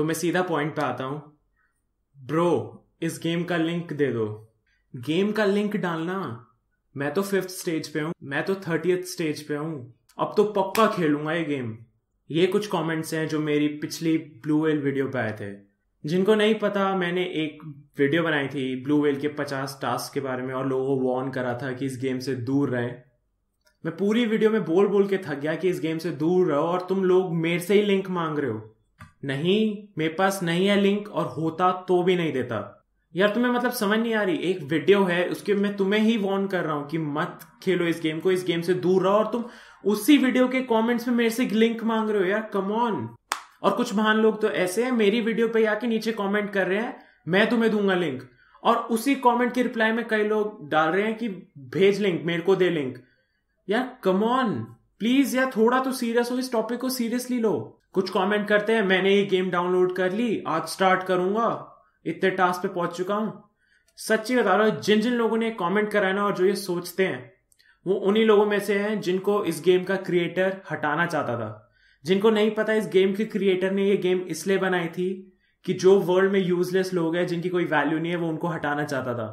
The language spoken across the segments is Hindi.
तो मैं सीधा पॉइंट पे आता हूं ब्रो इस गेम का लिंक दे दो गेम का लिंक डालना मैं तो फिफ्थ स्टेज पे हूं मैं तो थर्टियथ स्टेज पे हूं अब तो पक्का खेलूंगा ये गेम ये कुछ कमेंट्स हैं जो मेरी पिछली ब्लू वेल वीडियो पे आए थे जिनको नहीं पता मैंने एक वीडियो बनाई थी ब्लू वेल के पचास टास्क के बारे में और लोगों को वार्न करा था कि इस गेम से दूर रहें मैं पूरी वीडियो में बोल बोल के थक गया कि इस गेम से दूर रहो और तुम लोग मेरे से ही लिंक मांग रहे हो नहीं मेरे पास नहीं है लिंक और होता तो भी नहीं देता यार तुम्हें मतलब समझ नहीं आ रही एक वीडियो है उसके मैं तुम्हें ही वॉर्न कर रहा हूं कि मत खेलो इस गेम को इस गेम से दूर रहो और तुम उसी वीडियो के कमेंट्स में मेरे से लिंक मांग रहे हो यार कम ऑन और कुछ महान लोग तो ऐसे हैं मेरी वीडियो पे आके नीचे कमेंट कर रहे हैं मैं तुम्हें दूंगा लिंक और उसी कमेंट के रिप्लाई में कई लोग डाल रहे हैं कि भेज लिंक मेरे को दे लिंक यार कम ऑन प्लीज यार थोड़ा तो सीरियस हो इस टॉपिक को सीरियसली लो कुछ कमेंट करते हैं मैंने ये गेम डाउनलोड कर ली आज स्टार्ट करूंगा इतने टास्क पे पहुंच चुका हूं सच्ची बता रहा हूं जिन जिन लोगों ने कमेंट करा है ना और जो ये सोचते हैं वो उन्हीं लोगों में से हैं जिनको इस गेम का क्रिएटर हटाना चाहता था जिनको नहीं पता इस गेम के क्रिएटर ने ये गेम इसलिए बनाई थी कि जो वर्ल्ड में यूजलेस लोग हैं जिनकी कोई वैल्यू नहीं है वो उनको हटाना चाहता था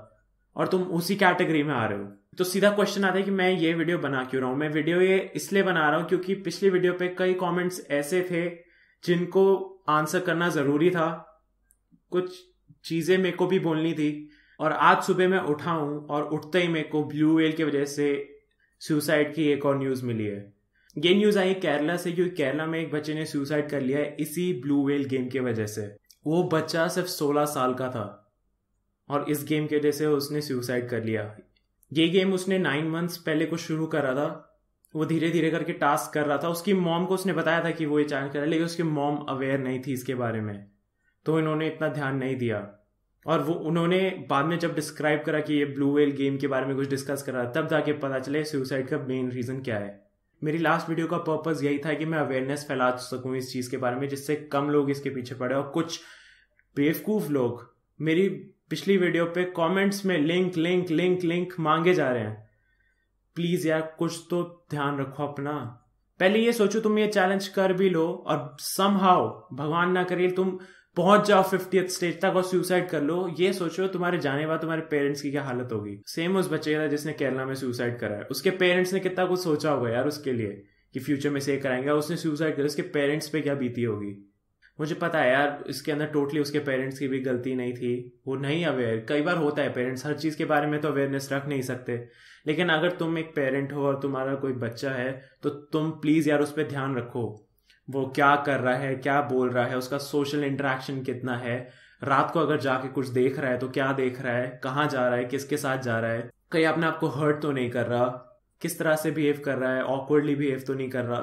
और तुम उसी कैटेगरी में आ रहे हो तो सीधा क्वेश्चन आता है कि मैं ये वीडियो बना क्यों रहा हूँ मैं वीडियो ये इसलिए बना रहा हूँ क्योंकि पिछली वीडियो पे कई कमेंट्स ऐसे थे जिनको आंसर करना जरूरी था कुछ चीजें मेरे को भी बोलनी थी और आज सुबह मैं उठा हूं और उठते ही मेरे को ब्लू वेल की वजह से सुसाइड की एक और न्यूज मिली है ये न्यूज आई केरला से क्योंकि केरला में एक बच्चे ने सुसाइड कर लिया है इसी ब्लू वेल गेम की वजह से वो बच्चा सिर्फ सोलह साल का था और इस गेम की वजह से उसने सुसाइड कर लिया ये गेम उसने नाइन मंथ्स पहले को शुरू करा था वो धीरे धीरे करके टास्क कर रहा था उसकी मॉम को उसने बताया था कि वो ये चैलेंज कर रहा है लेकिन उसकी मॉम अवेयर नहीं थी इसके बारे में तो इन्होंने इतना ध्यान नहीं दिया और वो उन्होंने बाद में जब डिस्क्राइब करा कि ये ब्लू वेल गेम के बारे में कुछ डिस्कस करा तब जाके पता चले सुसाइड का मेन रीज़न क्या है मेरी लास्ट वीडियो का पर्पज़ यही था कि मैं अवेयरनेस फैला सकूं इस चीज़ के बारे में जिससे कम लोग इसके पीछे पड़े और कुछ बेवकूफ़ लोग मेरी पिछली वीडियो पे कमेंट्स में लिंक लिंक लिंक लिंक मांगे जा रहे हैं प्लीज यार कुछ तो ध्यान रखो अपना पहले ये सोचो तुम ये चैलेंज कर भी लो और सम हाउ भगवान ना करिए तुम पहुंच जाओ फिफ्टी स्टेज तक और सुसाइड कर लो ये सोचो तुम्हारे जाने बाद तुम्हारे पेरेंट्स की क्या हालत होगी सेम उस बच्चे का जिसने केरला में सुसाइड करा है उसके पेरेंट्स ने कितना कुछ सोचा होगा यार उसके लिए कि फ्यूचर में से कराएंगे उसने सुसाइड करा उसके पेरेंट्स पे क्या बीती होगी मुझे पता है यार इसके अंदर टोटली उसके पेरेंट्स की भी गलती नहीं थी वो नहीं अवेयर कई बार होता है पेरेंट्स हर चीज़ के बारे में तो अवेयरनेस रख नहीं सकते लेकिन अगर तुम एक पेरेंट हो और तुम्हारा कोई बच्चा है तो तुम प्लीज़ यार उस पर ध्यान रखो वो क्या कर रहा है क्या बोल रहा है उसका सोशल इंटरेक्शन कितना है रात को अगर जाके कुछ देख रहा है तो क्या देख रहा है कहाँ जा रहा है किसके साथ जा रहा है कहीं अपने आप को हर्ट तो नहीं कर रहा किस तरह से बिहेव कर रहा है ऑकवर्डली बिहेव तो नहीं कर रहा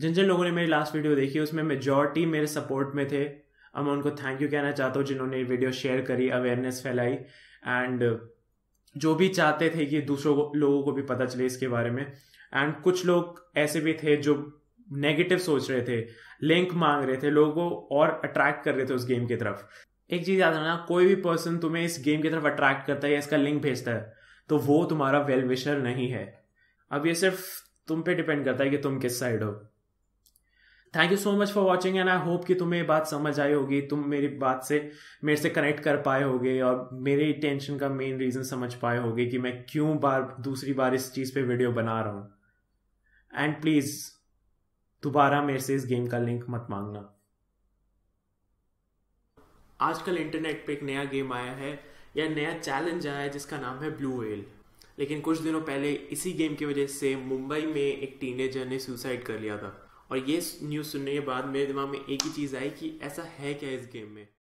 जिन जिन लोगों ने मेरी लास्ट वीडियो देखी उसमें मेजॉरिटी मेरे सपोर्ट में थे अब मैं उनको थैंक यू कहना चाहता हूँ जिन्होंने वीडियो शेयर करी अवेयरनेस फैलाई एंड जो भी चाहते थे कि दूसरों को लोगों को भी पता चले इसके बारे में एंड कुछ लोग ऐसे भी थे जो नेगेटिव सोच रहे थे लिंक मांग रहे थे लोगों को और अट्रैक्ट कर रहे थे उस गेम की तरफ एक चीज़ याद रखना कोई भी पर्सन तुम्हें इस गेम की तरफ अट्रैक्ट करता है या इसका लिंक भेजता है तो वो तुम्हारा वेल विशर नहीं है अब ये सिर्फ तुम पे डिपेंड करता है कि तुम किस साइड हो thank you so much for watching and I hope कि तुम्हें बात समझ आई होगी तुम मेरी बात से मेरे से कनेक्ट कर पाए होगे और मेरे टेंशन का मेन रीज़न समझ पाए होगे कि मैं क्यों बार दूसरी बार इस चीज़ पे वीडियो बना रहा हूं एंड प्लीज़ दोबारा मेरे से इस गेम का लिंक मत मांगना आजकल इंटरनेट पे एक नया गेम आया है या नया चैलेंज आया है जिसका नाम है ब्लू वेल लेकिन कुछ दिनों पहले इसी गेम की वजह से मुंबई में एक टीनेजर ने सुसाइड कर लिया था और ये न्यूज़ सुनने के बाद मेरे दिमाग में एक ही चीज़ आई कि ऐसा है क्या इस गेम में